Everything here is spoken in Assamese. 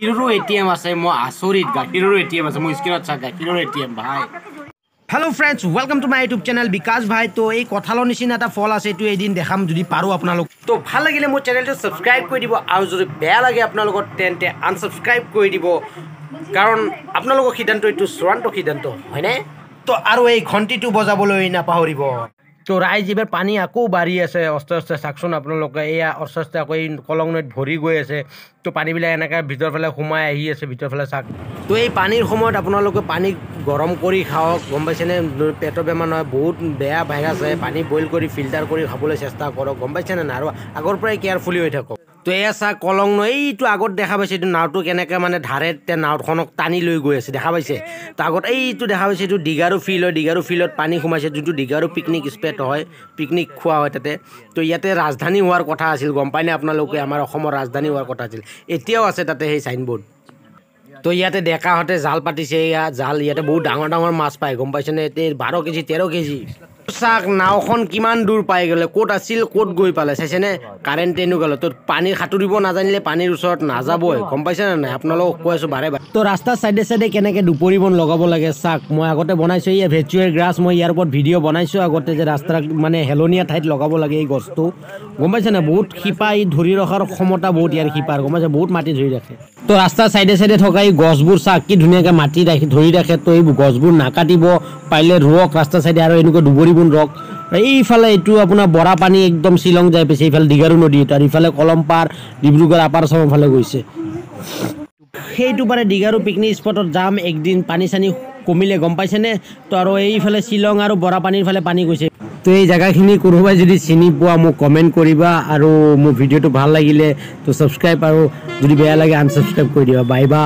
hello' friends welcome to my YouTube channel Bikash ভাই ত' এই কঁঠালৰ নিচিনা এটা ফল আছে এইটো এদিন দেখাম যদি পাৰোঁ আপোনালোক ত' ভাল লাগিলে মোৰ চেনেলটো ছাবস্ক্ৰাইব কৰি দিব আৰু যদি বেয়া লাগে আপোনালোকৰ তেন্তে আনচাবস্ক্ৰাইব কৰি দিব কাৰণ আপোনালোকৰ সিদ্ধান্ত এইটো চূড়ান্ত সিদ্ধান্ত হয়নে ত' আৰু এই ঘণ্টিটো বজাবলৈ নাপাহৰিব তো ৰাইজ এইবাৰ পানী আকৌ বাঢ়ি আছে অস্তে অস্তে চাওকচোন আপোনালোকে এয়া অস্তে অস্তে আকৌ এই কলং নৈত ভৰি গৈ আছে তো পানীবিলাক এনেকৈ ভিতৰফালে সোমাই আহি আছে ভিতৰৰ ফালে চাওক তো এই পানীৰ সময়ত আপোনালোকে পানী গৰম কৰি খাওক গম পাইছেনে পেটৰ বেমাৰ নহয় বহুত বেয়া ভাইৰাছ হয় পানী বইল কৰি ফিল্টাৰ কৰি খাবলৈ চেষ্টা কৰক গম পাইছেনে নাই আৰু আগৰ পৰাই কেয়াৰফুলি হৈ থাকক তো তই চা কলং ন এইটো আগত দেখা পাইছে এইটো নাওটো কেনেকৈ মানে ধাৰে তেতিয়া নাওখনক টানি লৈ গৈ আছে দেখা পাইছে তো আগত এইটো দেখা পাইছে এইটো ডিগাৰু ফিল্ড হয় ডিগাৰু ফিল্ডত পানী সোমাইছে যোনটো ডিগাৰু পিকনিক স্পেট হয় পিকনিক খোৱা হয় তাতে তো ইয়াতে ৰাজধানী হোৱাৰ কথা আছিল গম পাইনে আপোনালোকে আমাৰ অসমৰ ৰাজধানী হোৱাৰ কথা আছিল এতিয়াও আছে তাতে সেই চাইনবোৰ্ড তো ইয়াতে ডেকাহঁতে জাল পাতিছে এয়া জাল ইয়াতে বহুত ডাঙৰ ডাঙৰ মাছ পায় গম পাইছেনে এতিয়া বাৰ কেজি তেৰ কেজি চাক নাওখন কিমান দূৰ পাই গ'লে ক'ত আছিল ক'ত গৈ পালে চাইছেনে কাৰেণ্ট ট্ৰেইনো গ'লে তোৰ পানীৰ সাঁতুৰিব নাজানিলে পানীৰ ওচৰত নাযাবই গম পাইছেনে নাই আপোনালোকক কৈ আছোঁ বাৰে বাৰে তো ৰাস্তাৰ ছাইডে ছাইডে কেনেকৈ দুপৰি বন লগাব লাগে চাক মই আগতে বনাইছোঁ এই ভেচুৱেৰ গ্ৰাছ মই ইয়াৰ ওপৰত ভিডিঅ' বনাইছোঁ আগতে যে ৰাস্তাত মানে হেলনীয়া ঠাইত লগাব লাগে এই গছটো গম পাইছে পাইছেনে বহুত শিপা এই ধৰি ৰখাৰ ক্ষমতা বহুত ইয়াৰ শিপাৰ গম পাইছে বহুত মাটি ধৰি ৰাখে ত' ৰাস্তাৰ ছাইডে ছাইডে থকা এই গছবোৰ চাক কি ধুনীয়াকৈ মাটি ৰাখি ধৰি ৰাখে ত' এই গছবোৰ নাকাটিব পাৰিলে ৰোৱক ৰাস্তাৰ ছাইডে আৰু এনেকুৱা দুপৰি হৰিগুণ ৰক এইফালে এইটো আপোনাৰ বৰা পানী একদম শ্বিলং যাই পাইছে এইফালে দীঘাৰু নদী তাৰ ইফালে কলম্পাৰ ডিব্ৰুগড় আপাৰ চামৰ ফালে গৈছে সেইটো পাৰে দীঘাৰু পিকনিক স্পটত যাম একদিন পানী চানী কমিলে গম পাইছেনে তো আৰু এইফালে শ্বিলং আৰু বৰা পানীৰ ফালে পানী গৈছে তো এই জেগাখিনি কোনোবাই যদি চিনি পোৱা মোক কমেণ্ট কৰিবা আৰু মোৰ ভিডিঅ'টো ভাল লাগিলে তো ছাবস্ক্ৰাইব আৰু যদি বেয়া লাগে আনচাবস্ক্ৰাইব কৰি দিবা বাই বা